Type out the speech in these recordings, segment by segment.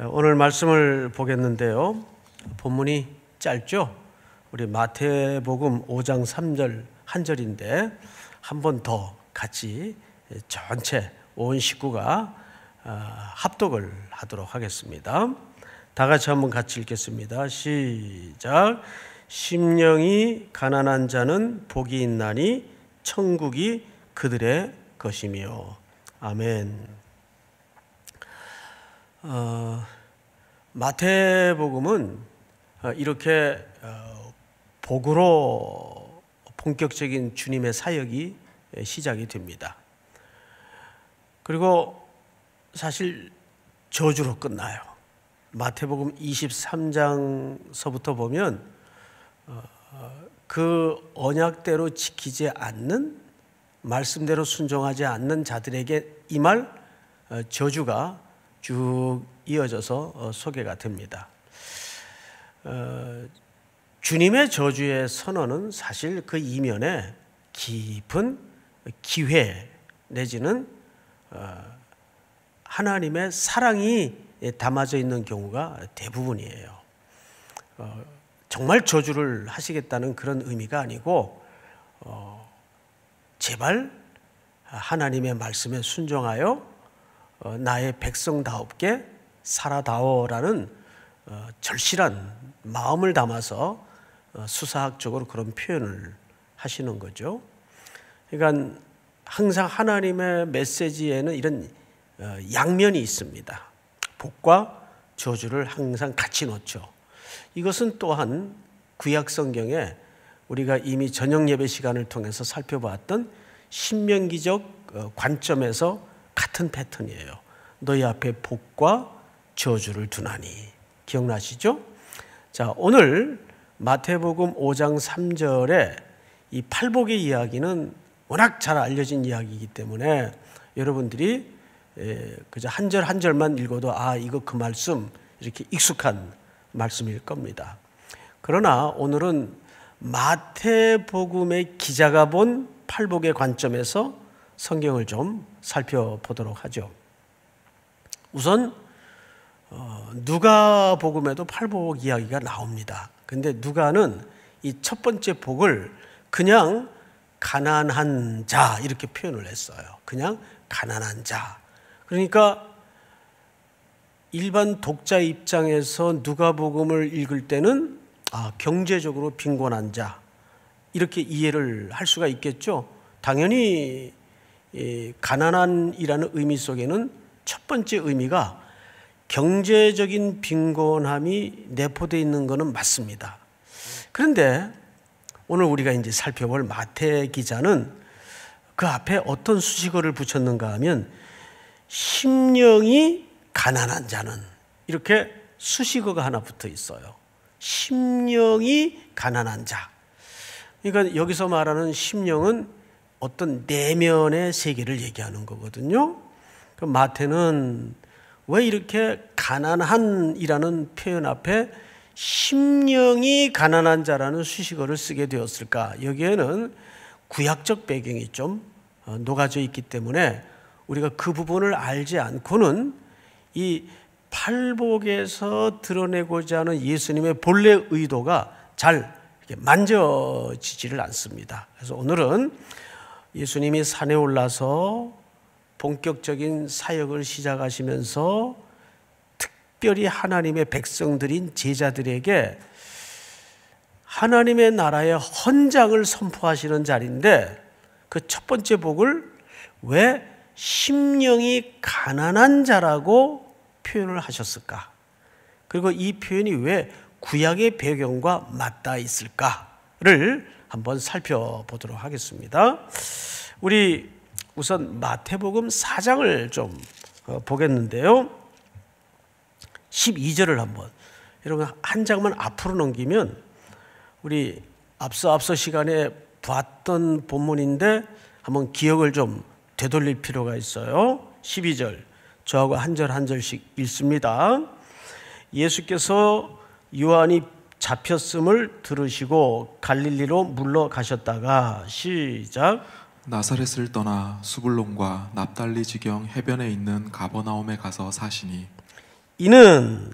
예, 오늘 말씀을 보겠는데요. 본문이 짧죠? 우리 마태복음 5장 3절 한 절인데 한 번 더 같이 전체 온 식구가 아, 합독을 하도록 하겠습니다. 다 같이 한번 같이 읽겠습니다. 시작. 심령이 가난한 자는 복이 있나니 천국이 그들의 것이며. 아멘. 어, 마태복음은 어, 이렇게 어, 복으로 본격적인 주님의 사역이 예, 시작이 됩니다. 그리고 사실 저주로 끝나요. 마태복음 23장서부터 보면 그 언약대로 지키지 않는 말씀대로 순종하지 않는 자들에게 이 말 저주가 쭉 이어져서 어, 소개가 됩니다. 어, 주님의 저주의 선언은 사실 그 이면에 깊은 기회 내지는 어, 하나님의 사랑이 담아져 있는 경우가 대부분이에요. 정말 저주를 하시겠다는 그런 의미가 아니고 제발 하나님의 말씀에 순종하여 어, 나의 백성다옵게 살아다오라는 어, 절실한 마음을 담아서 어, 수사학적으로 그런 표현을 하시는 거죠. 그러니까 항상 하나님의 메시지에는 이런 양면이 있습니다. 복과 저주를 항상 같이 놓죠. 이것은 또한 구약 성경에 우리가 이미 저녁 예배 시간을 통해서 살펴보던 신명기적 관점에서 같은 패턴이에요. 너희 앞에 복과 저주를 두나니. 기억나시죠? 자, 오늘 마태복음 5장 3절에 이 팔복의 이야기는 워낙 잘 알려진 이야기이기 때문에 여러분들이 예, 그저 한 절 한 절만 읽어도 아, 이거 그 말씀 이렇게 익숙한 말씀일 겁니다. 그러나 오늘은 마태복음의 기자가 본 팔복의 관점에서 성경을 좀 살펴보도록 하죠. 우선 어, 누가 복음에도 팔복 이야기가 나옵니다. 근데 누가는 이 첫 번째 복을 그냥 가난한 자 이렇게 표현을 했어요. 그냥 가난한 자. 그러니까 일반 독자 입장에서 누가복음을 읽을 때는 아, 경제적으로 빈곤한 자 이렇게 이해를 할 수가 있겠죠. 당연히 가난한이라는 의미 속에는 첫 번째 의미가 경제적인 빈곤함이 내포되어 있는 것은 맞습니다. 그런데 오늘 우리가 이제 살펴볼 마태 기자는 그 앞에 어떤 수식어를 붙였는가 하면 심령이 가난한 자는 이렇게 수식어가 하나 붙어 있어요. 심령이 가난한 자. 그러니까 여기서 말하는 심령은 어떤 내면의 세계를 얘기하는 거거든요. 그 마태는 왜 이렇게 가난한이라는 표현 앞에 심령이 가난한 자라는 수식어를 쓰게 되었을까? 여기에는 구약적 배경이 좀 어, 녹아져 있기 때문에 우리가 그 부분을 알지 않고는 이 팔복에서 드러내고자 하는 예수님의 본래 의도가 잘 만져지지를 않습니다. 그래서 오늘은 예수님이 산에 올라서 본격적인 사역을 시작하시면서 특별히 하나님의 백성들인 제자들에게 하나님의 나라의 헌장을 선포하시는 자리인데 그 첫 번째 복을 왜 심령이 가난한 자라고 표현을 하셨을까? 그리고 이 표현이 왜 구약의 배경과 맞닿아 있을까를 한번 살펴보도록 하겠습니다. 우리 우선 마태복음 4장을 좀 어, 보겠는데요. 12절을 한번 여러분 한 장만 앞으로 넘기면 우리 앞서 앞서 시간에 봤던 본문인데 한번 기억을 좀 되돌릴 필요가 있어요. 12절 저하고 한 절 한 절씩 읽습니다. 예수께서 요한이 잡혔음을 들으시고 갈릴리로 물러가셨다가 시작 나사렛을 떠나 수불론과 납달리 지경 해변에 있는 가버나움에 가서 사시니 이는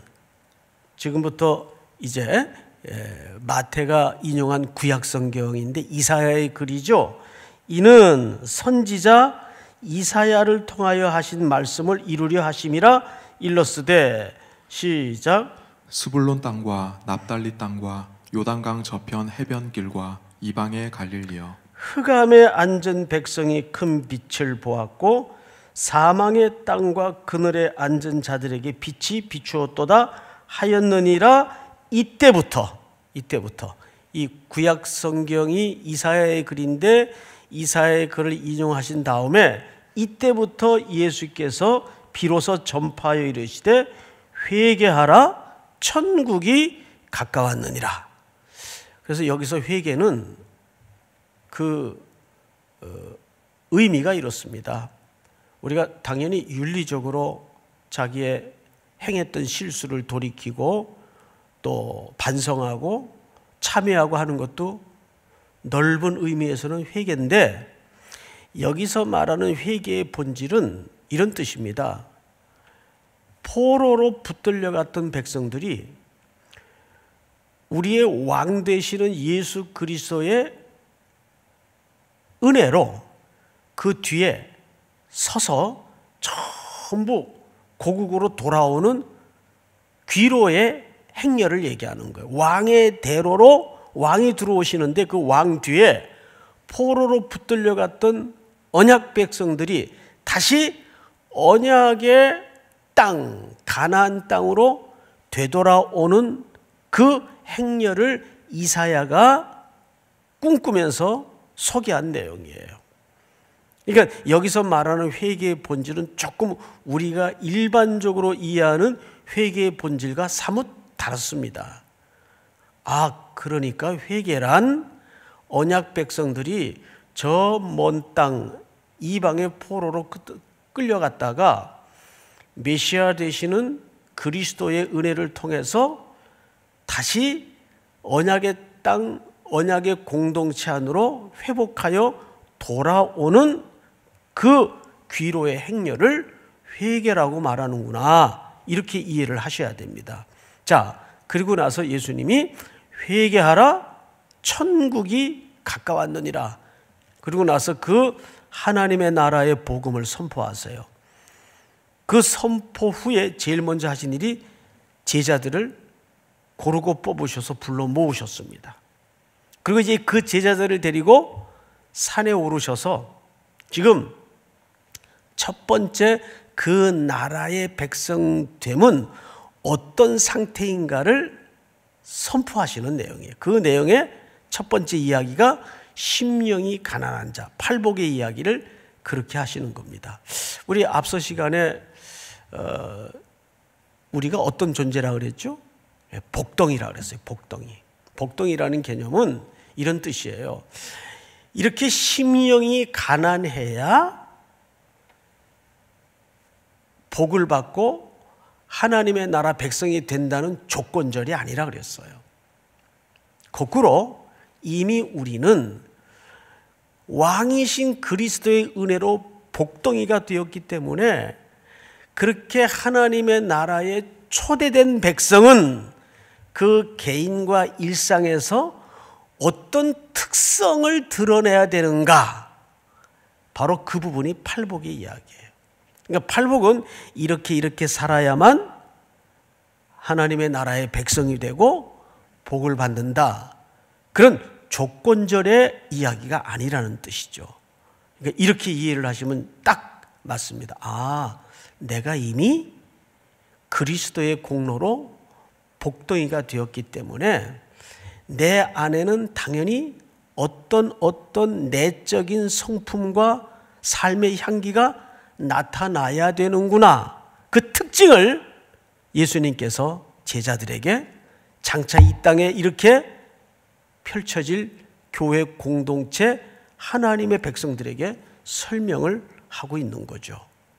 지금부터 이제 예, 마태가 인용한 구약 성경인데 이사야의 글이죠. 이는 선지자 이사야를 통하여 하신 말씀을 이루려 하심이라 일렀으되 시작 수불론 땅과 납달리 땅과 요단강 저편 해변길과 이방의 갈릴리여 흑암에 앉은 백성이 큰 빛을 보았고 사망의 땅과 그늘에 앉은 자들에게 빛이 비추었도다 하였느니라 이때부터 이때부터 이 구약 성경이 이사야의 글인데 이사야의 글을 인용하신 다음에 이때부터 예수께서 비로소 전파하여 이르시되 회개하라 천국이 가까웠느니라. 그래서 여기서 회개는 그 어, 의미가 이렇습니다. 우리가 당연히 윤리적으로 자기의 행했던 실수를 돌이키고 또 반성하고 참여하고 하는 것도 넓은 의미에서는 회개인데 여기서 말하는 회개의 본질은 이런 뜻입니다. 포로로 붙들려 갔던 백성들이 우리의 왕 되시는 예수 그리스도의 은혜로 그 뒤에 서서 전부 고국으로 돌아오는 귀로의 행렬을 얘기하는 거예요. 왕의 대로로 왕이 들어오시는데 그 왕 뒤에 포로로 붙들려 갔던 언약 백성들이 다시 언약의 땅, 가나안 땅으로 되돌아오는 그 행렬을 이사야가 꿈꾸면서 소개한 내용이에요. 그러니까 여기서 말하는 회개의 본질은 조금 우리가 일반적으로 이해하는 회개의 본질과 사뭇 다릅니다. 아, 그러니까 회개란 언약 백성들이 저 먼 땅 이방의 포로로 끌려갔다가 메시아 되시는 그리스도의 은혜를 통해서 다시 언약의 땅, 언약의 공동체 안으로 회복하여 돌아오는 그 귀로의 행렬을 회개라고 말하는구나. 이렇게 이해를 하셔야 됩니다. 자, 그리고 나서 예수님이 회개하라 천국이 가까웠느니라. 그리고 나서 그 하나님의 나라의 복음을 선포하세요. 그 선포 후에 제일 먼저 하신 일이 제자들을 고르고 뽑으셔서 불러 모으셨습니다. 그리고 이제 그 제자들을 데리고 산에 오르셔서 지금 첫 번째 그 나라의 백성됨은 어떤 상태인가를 선포하시는 내용이에요. 그 내용의 첫 번째 이야기가 심령이 가난한 자, 팔복의 이야기를 그렇게 하시는 겁니다. 우리 앞서 시간에 어, 우리가 어떤 존재라 그랬죠? 예, 복덩이라 그랬어요. 복덩이. 복덩이라는 개념은 이런 뜻이에요. 이렇게 심령이 가난해야 복을 받고 하나님의 나라 백성이 된다는 조건절이 아니라 그랬어요. 거꾸로 이미 우리는 왕이신 그리스도의 은혜로 복덩이가 되었기 때문에 그렇게 하나님의 나라에 초대된 백성은 그 개인과 일상에서 어떤 특성을 드러내야 되는가? 바로 그 부분이 팔복의 이야기예요. 그러니까 팔복은 이렇게 이렇게 살아야만 하나님의 나라의 백성이 되고 복을 받는다. 그런 조건절의 이야기가 아니라는 뜻이죠. 그러니까 이렇게 이해를 하시면 딱 맞습니다. 아, 내가 이미 그리스도의 공로로 복덩이가 되었기 때문에 내 안에는 당연히 어떤 어떤 내적인 성품과 삶의 향기가 나타나야 되는구나. 그 특징을 예수님께서 제자들에게 장차 이 땅에 이렇게 펼쳐질 교회 공동체 하나님의 백성들에게 설명을 하고 있는 거죠.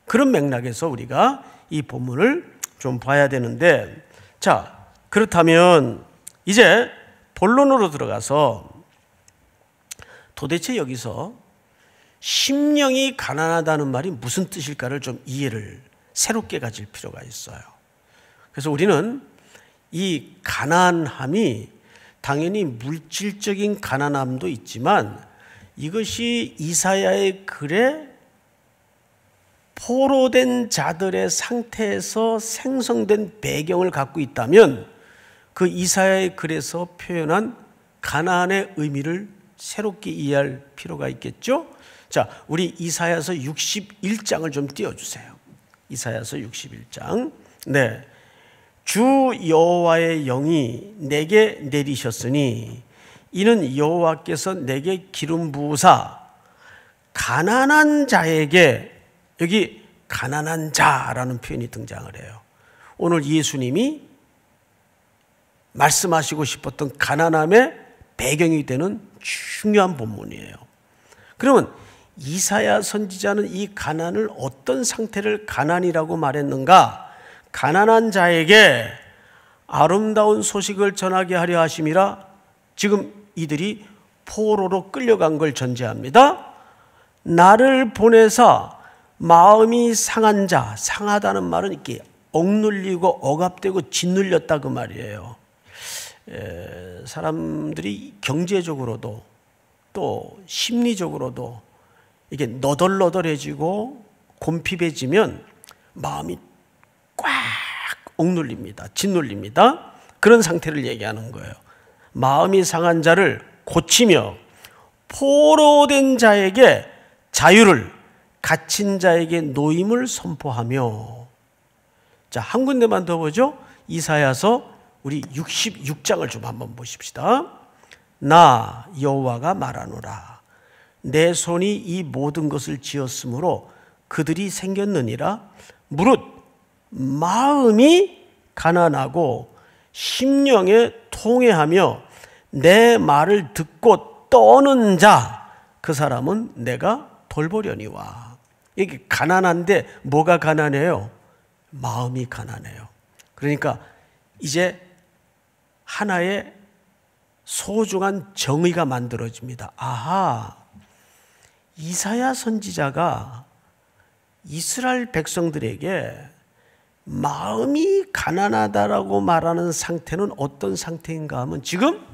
그런 맥락에서 우리가 이 본문을 좀 봐야 되는데 자, 그렇다면 이제 본론으로 들어가서 도대체 여기서 심령이 가난하다는 말이 무슨 뜻일까를 좀 이해를 새롭게 가질 필요가 있어요. 그래서 우리는 이 가난함이 당연히 물질적인 가난함도 있지만 이것이 이사야의 글에 포로된 자들의 상태에서 생성된 배경을 갖고 있다면 그이사의 글에서 표현한 가난의 의미를 새롭게 이해할 필요가 있겠죠. 자, 우리 이사야서 61장을 좀 띄워 주세요. 이사야서 61장. 네. 주 여호와의 영이 내게 내리셨으니 이는 여호와께서 내게 기름 부으사 가난한 자에게 여기 가난한 자라는 표현이 등장을 해요. 오늘 예수님이 말씀하시고 싶었던 가난함의 배경이 되는 중요한 본문이에요. 그러면 이사야 선지자는 이 가난을 어떤 상태를 가난이라고 말했는가? 가난한 자에게 아름다운 소식을 전하게 하려 하심이라 지금 이들이 포로로 끌려간 걸 전제합니다. 나를 보내사 마음이 상한 자, 상하다는 말은 이렇게 억눌리고 억압되고 짓눌렸다 그 말이에요. 에, 사람들이 경제적으로도 또 심리적으로도 이게 너덜너덜해지고 곰핍해지면 마음이 꽉 억눌립니다. 짓눌립니다. 그런 상태를 얘기하는 거예요. 마음이 상한 자를 고치며 포로된 자에게 자유를 갇힌 자에게 노임을 선포하며 자, 한 군데만 더 보죠. 이사야서 우리 66장을 좀 한번 보십시다. 나 여호와가 말하노라 내 손이 이 모든 것을 지었으므로 그들이 생겼느니라 무릇 마음이 가난하고 심령에 통해하며 내 말을 듣고 떠는 자 그 사람은 내가 돌보려니와 이게 가난한데 뭐가 가난해요? 마음이 가난해요. 그러니까 이제 하나의 소중한 정의가 만들어집니다. 아하, 이사야 선지자가 이스라엘 백성들에게 마음이 가난하다라고 말하는 상태는 어떤 상태인가 하면 지금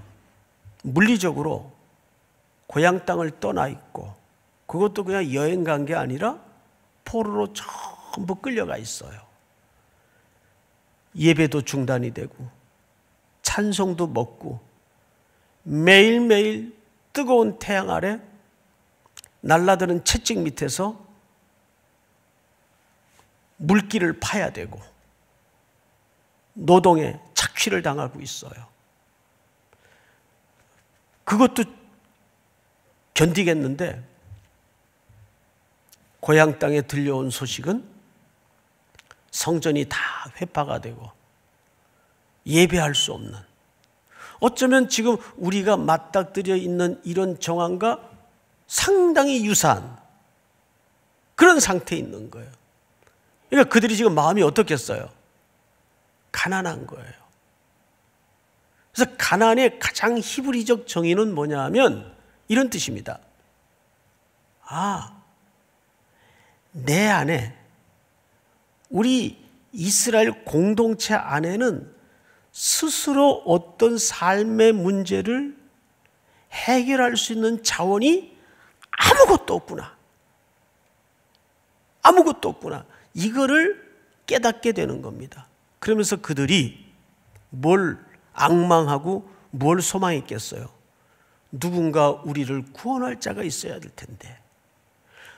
물리적으로 고향 땅을 떠나 있고 그것도 그냥 여행 간 게 아니라 포로로 전부 끌려가 있어요. 예배도 중단이 되고 찬송도 먹고 매일매일 뜨거운 태양 아래 날라드는 채찍 밑에서 물기를 파야 되고 노동에 착취를 당하고 있어요. 그것도 견디겠는데 고향 땅에 들려온 소식은 성전이 다 회파가 되고 예배할 수 없는 어쩌면 지금 우리가 맞닥뜨려 있는 이런 정황과 상당히 유사한 그런 상태에 있는 거예요. 그러니까 그들이 지금 마음이 어떻겠어요? 가난한 거예요. 그래서 가난의 가장 히브리적 정의는 뭐냐 하면 이런 뜻입니다. 아, 내 안에 우리 이스라엘 공동체 안에는 스스로 어떤 삶의 문제를 해결할 수 있는 자원이 아무것도 없구나. 아무것도 없구나. 이거를 깨닫게 되는 겁니다. 그러면서 그들이 뭘 악망하고 뭘 소망했겠어요? 누군가 우리를 구원할 자가 있어야 될 텐데.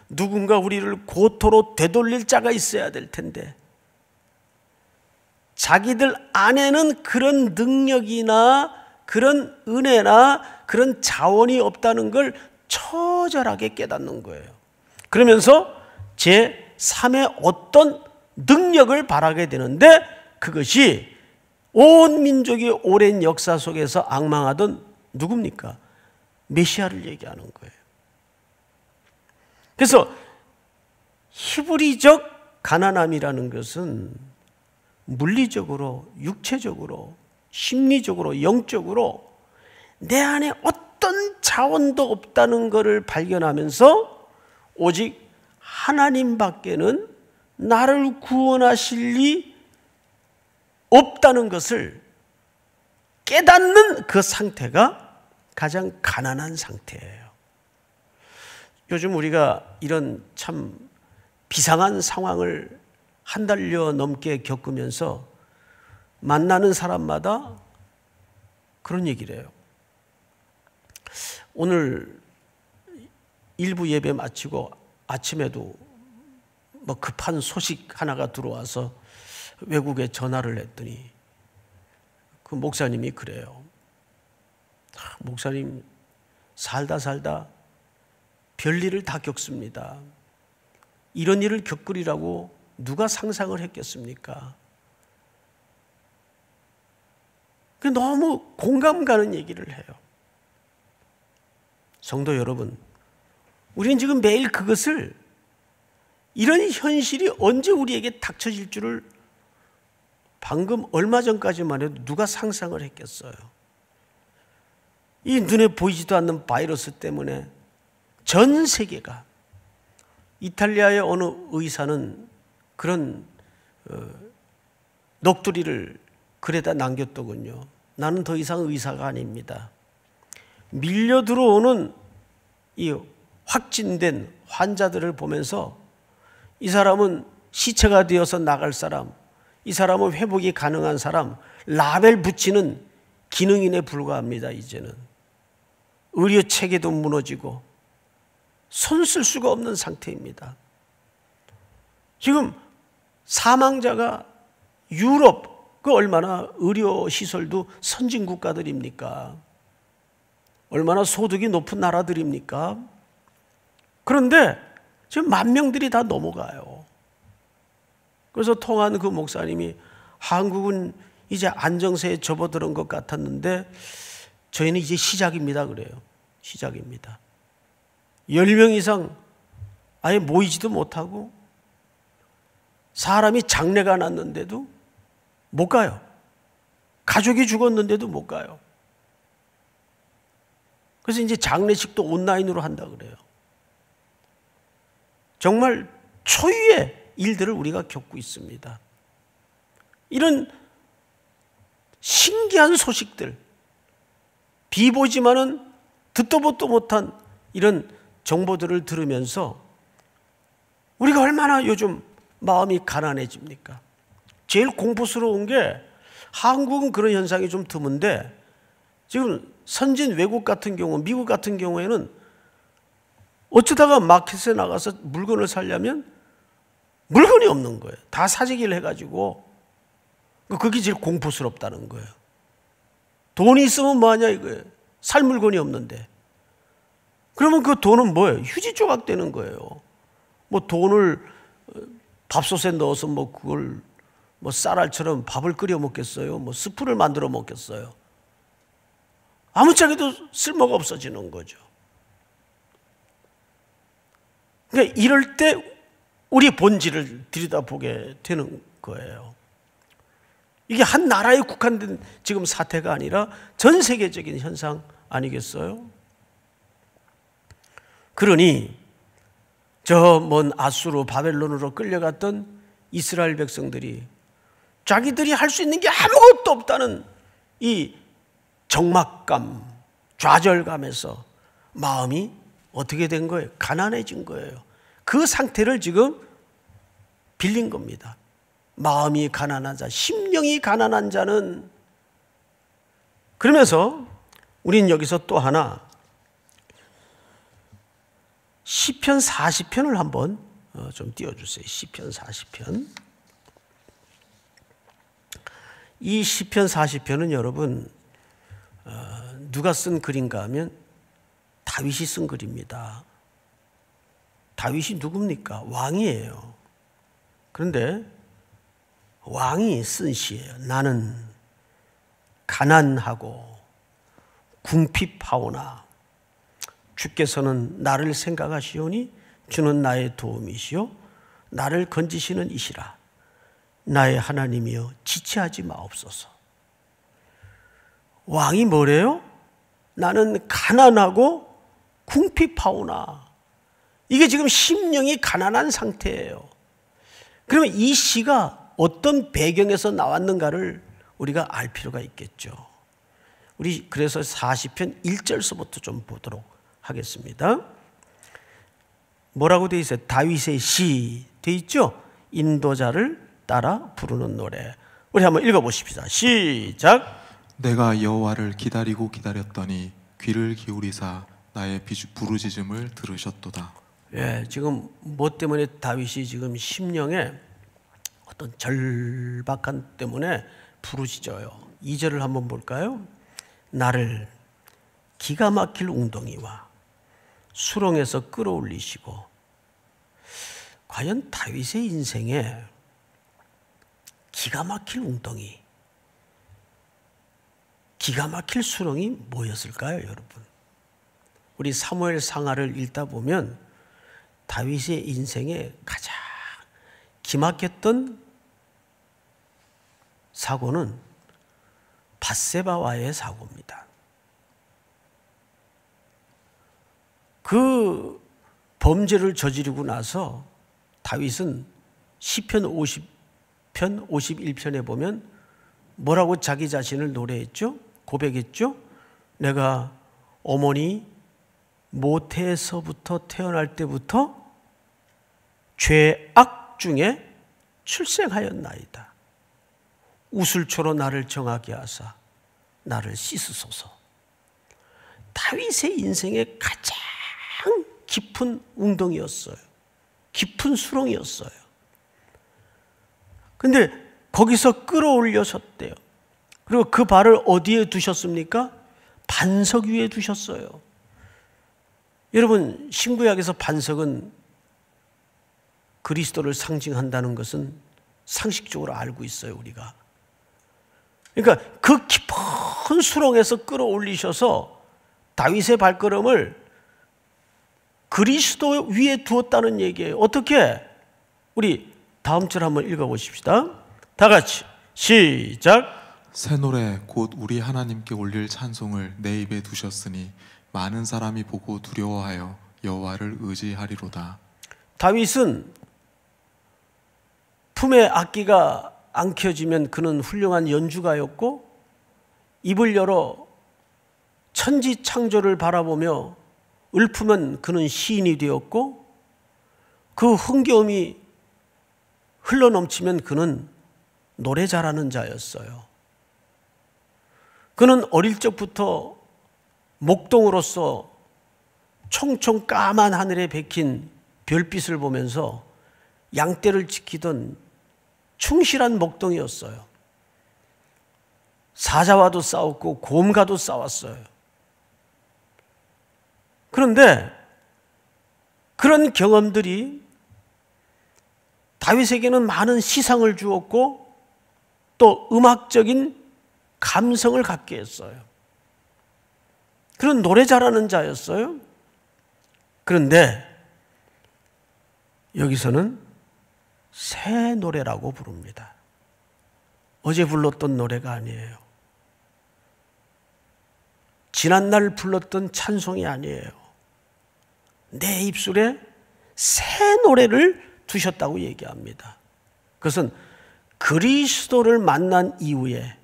누군가 우리를 고토로 되돌릴 자가 있어야 될 텐데 자기들 안에는 그런 능력이나 그런 은혜나 그런 자원이 없다는 걸 처절하게 깨닫는 거예요. 그러면서 제 3의 어떤 능력을 바라게 되는데 그것이 온 민족이 오랜 역사 속에서 악망하던 누굽니까? 메시아를 얘기하는 거예요. 그래서 히브리적 가난함이라는 것은 물리적으로, 육체적으로, 심리적으로, 영적으로 내 안에 어떤 자원도 없다는 것을 발견하면서 오직 하나님밖에는 나를 구원하실 리 없다는 것을 깨닫는 그 상태가 가장 가난한 상태예요. 요즘 우리가 이런 참 비상한 상황을 한 달여 넘게 겪으면서 만나는 사람마다 그런 얘기를 해요. 오늘 일부 예배 마치고 아침에도 뭐 급한 소식 하나가 들어와서 외국에 전화를 했더니 그 목사님이 그래요. 아, 목사님 살다 살다 별일을 다 겪습니다. 이런 일을 겪으리라고 누가 상상을 했겠습니까? 너무 공감 가는 얘기를 해요. 성도 여러분, 우리는 지금 매일 그것을 이런 현실이 언제 우리에게 닥쳐질 줄을 방금 얼마 전까지만 해도 누가 상상을 했겠어요. 이 눈에 보이지도 않는 바이러스 때문에 전 세계가 이탈리아의 어느 의사는 그런 녹두리를 어, 글에다 남겼더군요. 나는 더 이상 의사가 아닙니다. 밀려 들어오는 이 확진된 환자들을 보면서 이 사람은 시체가 되어서 나갈 사람, 이 사람은 회복이 가능한 사람, 라벨 붙이는 기능인에 불과합니다, 이제는. 의료 체계도 무너지고 손쓸 수가 없는 상태입니다. 지금 사망자가 유럽, 그 얼마나 의료시설도 선진국가들입니까? 얼마나 소득이 높은 나라들입니까? 그런데 지금 만 명들이 다 넘어가요. 그래서 통한 그 목사님이 한국은 이제 안정세에 접어드는 것 같았는데 저희는 이제 시작입니다. 그래요. 시작입니다. 10명 이상 아예 모이지도 못하고 사람이 장례가 났는데도 못 가요. 가족이 죽었는데도 못 가요. 그래서 이제 장례식도 온라인으로 한다 그래요. 정말 초유의 일들을 우리가 겪고 있습니다. 이런 신기한 소식들, 비보지만은 듣도 보도 못한 이런 정보들을 들으면서 우리가 얼마나 요즘 마음이 가난해집니까? 제일 공포스러운 게 한국은 그런 현상이 좀 드문데 지금 선진 외국 같은 경우, 미국 같은 경우에는 어쩌다가 마켓에 나가서 물건을 살려면 물건이 없는 거예요. 다 사재기를 해가지고 그 그게 제일 공포스럽다는 거예요. 돈이 있으면 뭐하냐 이거예요. 살 물건이 없는데 그러면 그 돈은 뭐예요? 휴지 조각 되는 거예요. 뭐 돈을 어, 밥솥에 넣어서 뭐 그걸 뭐 쌀알처럼 밥을 끓여 먹겠어요? 뭐 스프를 만들어 먹겠어요? 아무짝에도 쓸모가 없어지는 거죠. 그러니까 이럴 때 우리 본질을 들여다보게 되는 거예요. 이게 한 나라에 국한된 지금 사태가 아니라 전 세계적인 현상 아니겠어요? 그러니 저 먼 아수로 바벨론으로 끌려갔던 이스라엘 백성들이 자기들이 할 수 있는 게 아무것도 없다는 이 적막감, 좌절감에서 마음이 어떻게 된 거예요? 가난해진 거예요. 그 상태를 지금 빌린 겁니다. 마음이 가난한 자, 심령이 가난한 자는 그러면서 우린 여기서 또 하나 시편 40편을 한번 어, 좀 띄워주세요. 시편 40편. 이 시편 40편은 여러분 어, 누가 쓴 글인가 하면 다윗이 쓴 글입니다. 다윗이 누굽니까? 왕이에요. 그런데 왕이 쓴 시예요. 나는 가난하고 궁핍하오나 주께서는 나를 생각하시오니 주는 나의 도움이시요 나를 건지시는 이시라 나의 하나님이여 지체하지 마옵소서. 왕이 뭐래요? 나는 가난하고 궁핍하오나. 이게 지금 심령이 가난한 상태예요. 그러면 이 시가 어떤 배경에서 나왔는가를 우리가 알 필요가 있겠죠. 우리 그래서 40편 1절서부터 좀 보도록 하겠습니다. 뭐라고 돼 있어요? 다윗의 시 돼 있죠? 인도자를 따라 부르는 노래. 우리 한번 읽어 보십시다. 시작. 내가 여호와를 기다리고 기다렸더니 귀를 기울이사 나의 부르짖음을 들으셨도다. 예, 지금 뭐 때문에 다윗이 지금 심령에 어떤 절박함 때문에 부르짖어요. 2절을 한번 볼까요? 나를 기가 막힐 웅덩이와 수렁에서 끌어올리시고 과연 다윗의 인생에 기가 막힐 웅덩이, 기가 막힐 수렁이 뭐였을까요, 여러분? 우리 사무엘 상하를 읽다 보면 다윗의 인생에 가장 기막혔던 사고는 바세바와의 사고입니다. 그 범죄를 저지르고 나서 다윗은 시편 50편 51편에 보면 뭐라고 자기 자신을 노래했죠? 고백했죠? 내가 어머니 모태에서부터 태어날 때부터 죄악 중에 출생하였나이다. 우슬초로 나를 정하게 하사 나를 씻으소서. 다윗의 인생의 가장 가장 깊은 웅덩이였어요. 깊은 수렁이었어요. 근데 거기서 끌어올려셨대요. 그리고 그 발을 어디에 두셨습니까? 반석 위에 두셨어요. 여러분, 신구약에서 반석은 그리스도를 상징한다는 것은 상식적으로 알고 있어요, 우리가. 그러니까 그 깊은 수렁에서 끌어올리셔서 다윗의 발걸음을 그리스도 위에 두었다는 얘기예요. 어떻게? 우리 다음 절 한번 읽어 보십시다. 다 같이 시작. 새 노래 곧 우리 하나님께 올릴 찬송을 내 입에 두셨으니 많은 사람이 보고 두려워하여 여호와를 의지하리로다. 다윗은 품에 악기가 안 켜지면 그는 훌륭한 연주가였고 입을 열어 천지 창조를 바라보며 읊으면 그는 시인이 되었고 그 흥겨움이 흘러 넘치면 그는 노래 잘하는 자였어요. 그는 어릴 적부터 목동으로서 총총 까만 하늘에 베힌 별빛을 보면서 양떼를 지키던 충실한 목동이었어요. 사자와도 싸웠고 곰과도 싸웠어요. 그런데 그런 경험들이 다윗에게는 많은 시상을 주었고 또 음악적인 감성을 갖게 했어요. 그런 노래 잘하는 자였어요. 그런데 여기서는 새 노래라고 부릅니다. 어제 불렀던 노래가 아니에요. 지난날 불렀던 찬송이 아니에요. 내 입술에 새 노래를 두셨다고 얘기합니다. 그것은 그리스도를 만난 이후에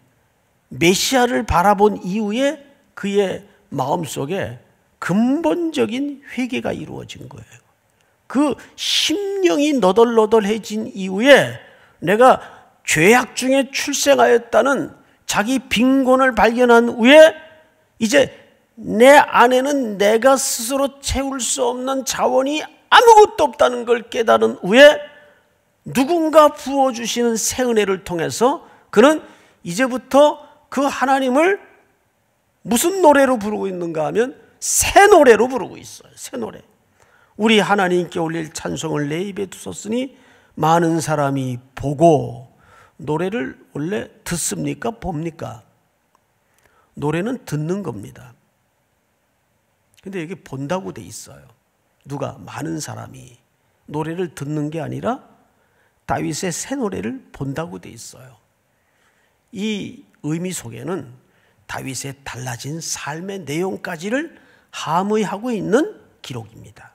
메시아를 바라본 이후에 그의 마음속에 근본적인 회개가 이루어진 거예요. 그 심령이 너덜너덜해진 이후에 내가 죄악 중에 출생하였다는 자기 빈곤을 발견한 후에 이제 내 안에는 내가 스스로 채울 수 없는 자원이 아무것도 없다는 걸 깨달은 후에 누군가 부어주시는 새 은혜를 통해서 그는 이제부터 그 하나님을 무슨 노래로 부르고 있는가 하면 새 노래로 부르고 있어요. 새 노래. 우리 하나님께 올릴 찬송을 내 입에 두었으니 많은 사람이 보고 노래를 원래 듣습니까? 봅니까? 노래는 듣는 겁니다. 근데 여기 본다고 돼 있어요. 누가 많은 사람이 노래를 듣는 게 아니라 다윗의 새 노래를 본다고 돼 있어요. 이 의미 속에는 다윗의 달라진 삶의 내용까지를 함의하고 있는 기록입니다.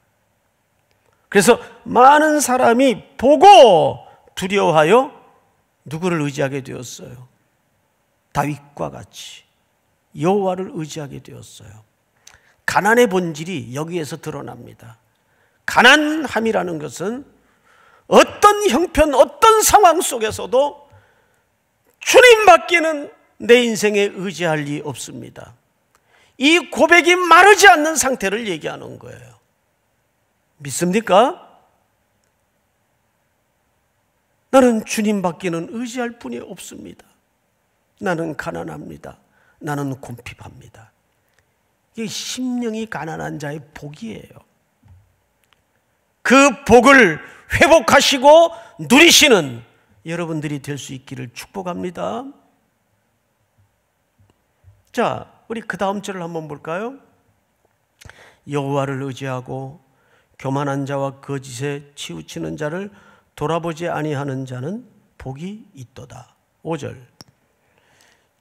그래서 많은 사람이 보고 두려워하여 누구를 의지하게 되었어요? 다윗과 같이 여호와를 의지하게 되었어요. 가난의 본질이 여기에서 드러납니다. 가난함이라는 것은 어떤 형편, 어떤 상황 속에서도 주님 밖에는 내 인생에 의지할 리 없습니다. 이 고백이 마르지 않는 상태를 얘기하는 거예요. 믿습니까? 나는 주님 밖에는 의지할 뿐이 없습니다. 나는 가난합니다. 나는 곤핍합니다 이게 심령이 가난한 자의 복이에요. 그 복을 회복하시고 누리시는 여러분들이 될 수 있기를 축복합니다. 자, 우리 그 다음 절을 한번 볼까요? 여호와를 의지하고 교만한 자와 거짓에 치우치는 자를 돌아보지 아니하는 자는 복이 있도다. 5절.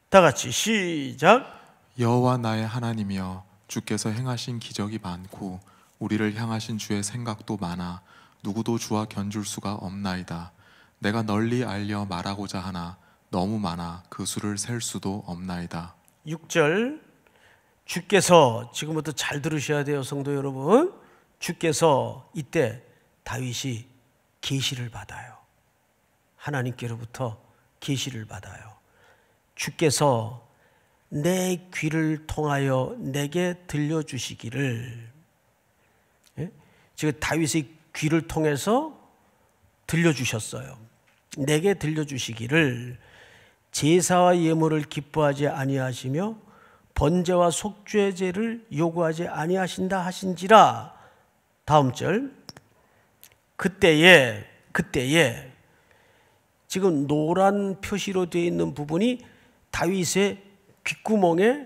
다 같이 시작. 여호와 나의 하나님이여 주께서 행하신 기적이 많고 우리를 향하신 주의 생각도 많아 누구도 주와 견줄 수가 없나이다. 내가 널리 알려 말하고자 하나 너무 많아 그 수를 셀 수도 없나이다. 6절 주께서 지금부터 잘 들으셔야 돼요, 성도 여러분. 주께서 이때 다윗이 계시를 받아요. 하나님께로부터 계시를 받아요. 주께서 내 귀를 통하여 내게 들려주시기를 예? 지금 다윗의 귀를 통해서 들려주셨어요. 내게 들려주시기를 제사와 예물을 기뻐하지 아니하시며 번제와 속죄제를 요구하지 아니하신다 하신지라 다음 절 그때에 그때에 지금 노란 표시로 되어 있는 부분이 다윗의 귓구멍에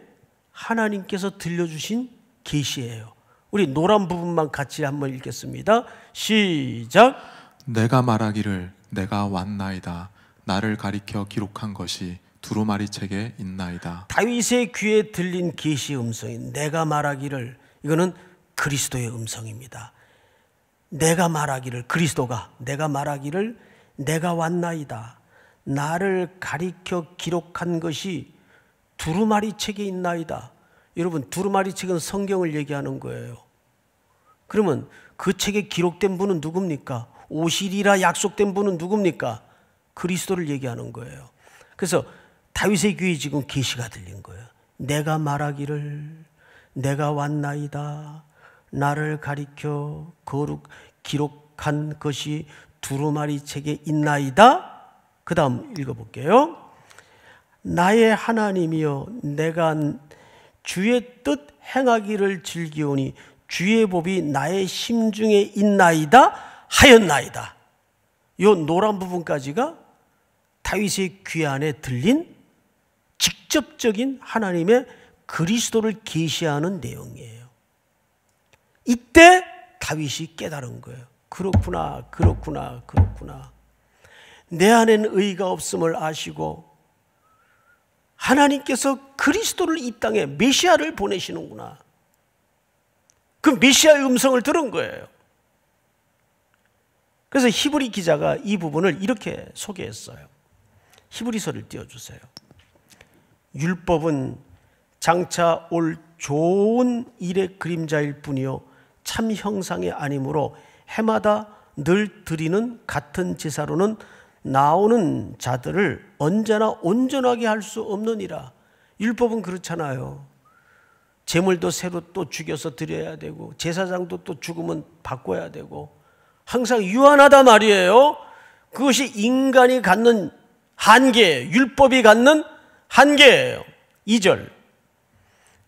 하나님께서 들려주신 계시예요. 우리 노란 부분만 같이 한번 읽겠습니다. 시작. 내가 말하기를 내가 왔나이다. 나를 가리켜 기록한 것이 두루마리 책에 있나이다. 다윗의 귀에 들린 계시 음성이 내가 말하기를 이거는 그리스도의 음성입니다. 내가 말하기를 그리스도가 내가 말하기를 내가 왔나이다. 나를 가리켜 기록한 것이 두루마리 책에 있나이다. 여러분 두루마리 책은 성경을 얘기하는 거예요. 그러면 그 책에 기록된 분은 누굽니까? 오시리라 약속된 분은 누굽니까? 그리스도를 얘기하는 거예요. 그래서 다윗의 귀에 지금 계시가 들린 거예요. 내가 말하기를 내가 왔나이다. 나를 가리켜 거룩 기록한 것이 두루마리 책에 있나이다. 그다음 읽어 볼게요. 나의 하나님이여 내가 주의 뜻 행하기를 즐기오니 주의 법이 나의 심중에 있나이다 하였나이다. 요 노란 부분까지가 다윗의 귀 안에 들린 직접적인 하나님의 그리스도를 계시하는 내용이에요. 이때 다윗이 깨달은 거예요. 그렇구나, 그렇구나, 그렇구나. 내 안에는 의가 없음을 아시고 하나님께서 그리스도를 이 땅에 메시아를 보내시는구나. 그 메시아의 음성을 들은 거예요. 그래서 히브리 기자가 이 부분을 이렇게 소개했어요. 히브리서를 띄워주세요. 율법은 장차 올 좋은 일의 그림자일 뿐이요 참 형상이 아니므로 해마다 늘 드리는 같은 제사로는 나오는 자들을 언제나 온전하게 할 수 없느니라. 율법은 그렇잖아요. 재물도 새로 또 죽여서 드려야 되고 제사장도 또 죽으면 바꿔야 되고 항상 유한하다 말이에요. 그것이 인간이 갖는 한계, 율법이 갖는 한계예요. 2절.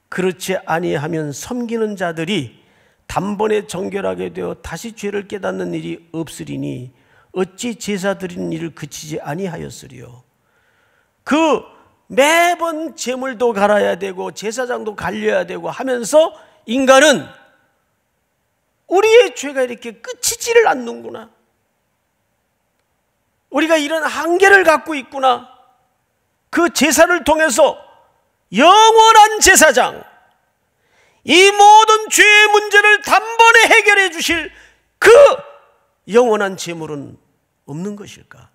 그렇지 아니하면 섬기는 자들이 단번에 정결하게 되어 다시 죄를 깨닫는 일이 없으리니 어찌 제사 드리는 일을 그치지 아니하였으리요. 그 매번 제물도 갈아야 되고 제사장도 갈려야 되고 하면서 인간은 우리의 죄가 이렇게 끝이지를 않는구나. 우리가 이런 한계를 갖고 있구나. 그 제사를 통해서 영원한 제사장, 이 모든 죄의 문제를 단번에 해결해 주실 그 영원한 재물은 없는 것일까?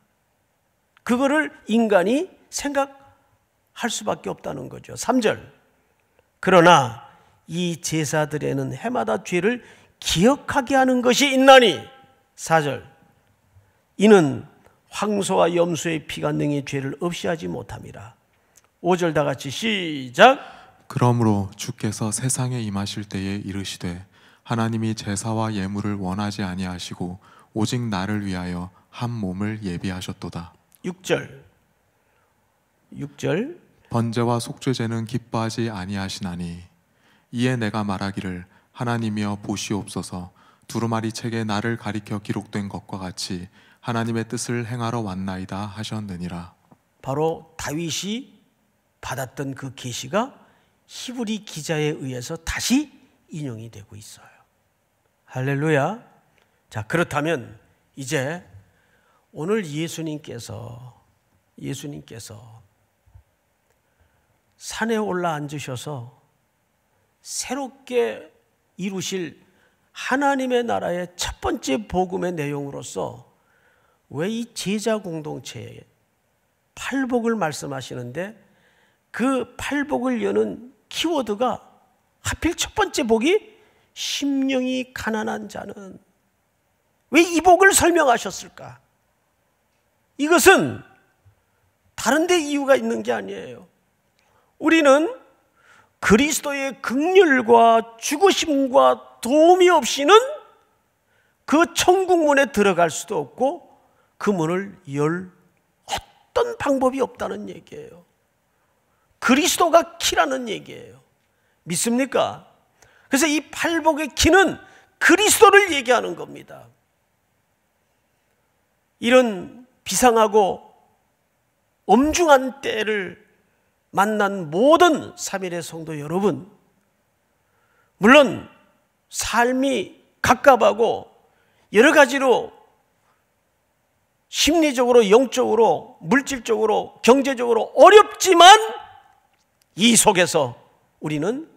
그거를 인간이 생각할 수밖에 없다는 거죠. 3절. 그러나 이 제사들에는 해마다 죄를 기억하게 하는 것이 있나니 4절. 이는 황소와 염소의 피가 능히 죄를 없이 하지 못함이라. 5절 다 같이 시작. 그러므로 주께서 세상에 임하실 때에 이르시되 하나님이 제사와 예물을 원하지 아니하시고 오직 나를 위하여 한 몸을 예비하셨도다. 6절. 6절. 번제와 속죄제는 기뻐하지 아니하시나니 이에 내가 말하기를 하나님이여 보시옵소서 두루마리 책에 나를 가리켜 기록된 것과 같이 하나님의 뜻을 행하러 왔나이다 하셨느니라. 바로 다윗이 받았던 그 계시가 히브리 기자에 의해서 다시 인용이 되고 있어요. 할렐루야. 자, 그렇다면 이제 오늘 예수님께서 예수님께서 산에 올라 앉으셔서 새롭게 이루실 하나님의 나라의 첫 번째 복음의 내용으로서 왜 이 제자 공동체에 팔복을 말씀하시는데 그 팔복을 여는 키워드가 하필 첫 번째 복이 심령이 가난한 자는 왜 이복을 설명하셨을까? 이것은 다른데 이유가 있는 게 아니에요. 우리는 그리스도의 극률과 죽으심과 도움이 없이는 그 천국문에 들어갈 수도 없고 그 문을 열 어떤 방법이 없다는 얘기예요. 그리스도가 키라는 얘기예요. 믿습니까? 그래서 이 팔복의 키는 그리스도를 얘기하는 겁니다. 이런 비상하고 엄중한 때를 만난 모든 3일의 성도 여러분, 물론 삶이 갑갑하고 여러 가지로 심리적으로, 영적으로, 물질적으로, 경제적으로 어렵지만 이 속에서 우리는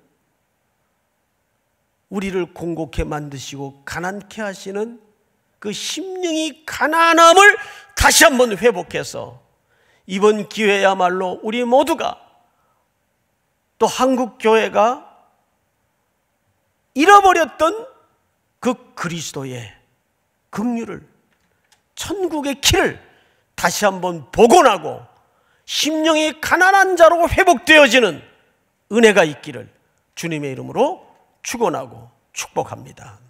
우리를 공곡해 만드시고 가난케 하시는 그 심령이 가난함을 다시 한번 회복해서 이번 기회야말로 우리 모두가 또 한국 교회가 잃어버렸던 그 그리스도의 긍휼을 천국의 길을 다시 한번 복원하고 심령이 가난한 자로 회복되어지는 은혜가 있기를 주님의 이름으로 축원하고 축복합니다.